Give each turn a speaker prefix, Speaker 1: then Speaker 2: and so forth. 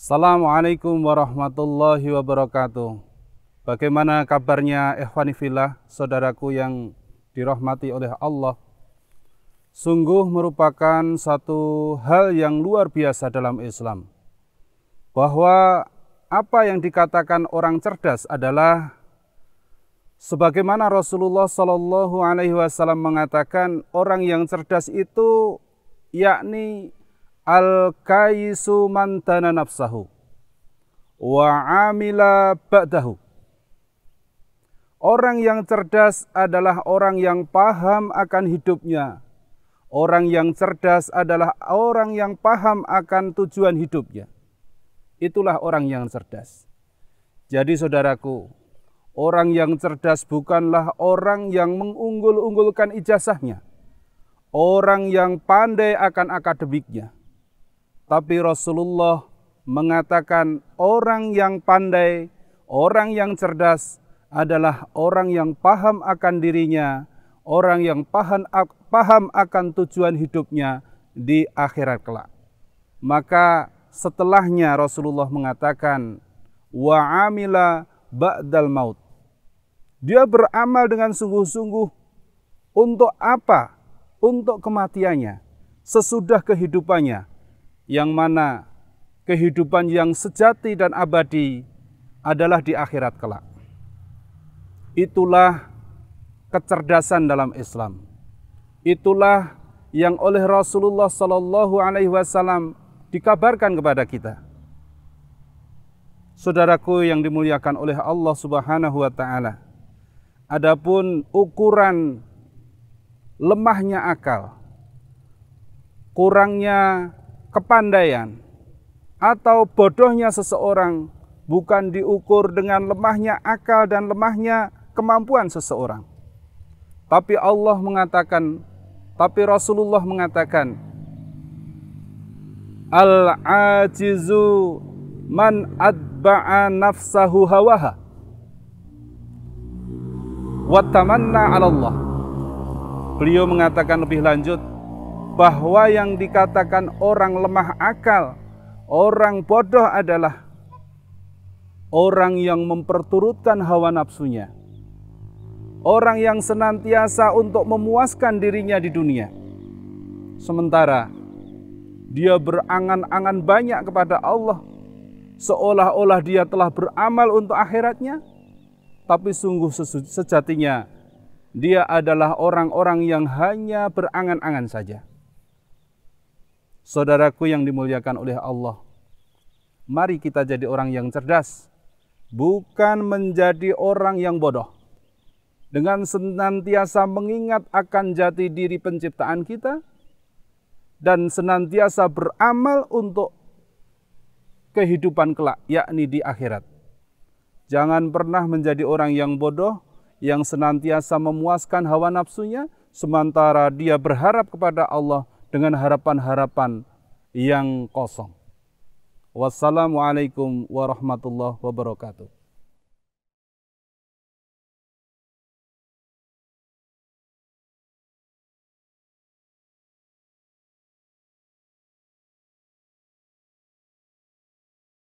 Speaker 1: Assalamualaikum warahmatullahi wabarakatuh. Bagaimana kabarnya ikhwanifillah, saudaraku yang dirahmati oleh Allah? Sungguh merupakan satu hal yang luar biasa dalam Islam. Bahwa apa yang dikatakan orang cerdas adalah sebagaimana Rasulullah Shallallahu alaihi wasallam mengatakan orang yang cerdas itu yakni Al-kaisu mantana nafsahu wa amila ba'dahu. Orang yang cerdas adalah orang yang paham akan hidupnya. Orang yang cerdas adalah orang yang paham akan tujuan hidupnya. Itulah orang yang cerdas. Jadi saudaraku, orang yang cerdas bukanlah orang yang mengunggul-unggulkan ijazahnya. Orang yang pandai akan akademiknya tapi Rasulullah mengatakan orang yang pandai, orang yang cerdas adalah orang yang paham akan dirinya, orang yang paham, paham akan tujuan hidupnya di akhirat kelak. Maka setelahnya Rasulullah mengatakan, wa amila ba'dal maut. Dia beramal dengan sungguh-sungguh untuk apa? Untuk kematiannya, sesudah kehidupannya yang mana kehidupan yang sejati dan abadi adalah di akhirat kelak. Itulah kecerdasan dalam Islam. Itulah yang oleh Rasulullah Shallallahu Alaihi Wasallam dikabarkan kepada kita. Saudaraku yang dimuliakan oleh Allah Subhanahu Wa Taala. Adapun ukuran lemahnya akal, kurangnya kepandaian atau bodohnya seseorang bukan diukur dengan lemahnya akal dan lemahnya kemampuan seseorang. Tapi Allah mengatakan, tapi Rasulullah mengatakan, Al-ajizu man adba'a nafsahu hawaha wa 'ala Allah. Beliau mengatakan lebih lanjut, bahwa yang dikatakan orang lemah akal, orang bodoh adalah orang yang memperturutkan hawa nafsunya. Orang yang senantiasa untuk memuaskan dirinya di dunia. Sementara dia berangan-angan banyak kepada Allah seolah-olah dia telah beramal untuk akhiratnya, tapi sungguh sejatinya dia adalah orang-orang yang hanya berangan-angan saja. Saudaraku yang dimuliakan oleh Allah, mari kita jadi orang yang cerdas, bukan menjadi orang yang bodoh. Dengan senantiasa mengingat akan jati diri penciptaan kita dan senantiasa beramal untuk kehidupan kelak, yakni di akhirat. Jangan pernah menjadi orang yang bodoh, yang senantiasa memuaskan hawa nafsunya, sementara dia berharap kepada Allah dengan harapan-harapan yang kosong. Wassalamualaikum warahmatullahi wabarakatuh.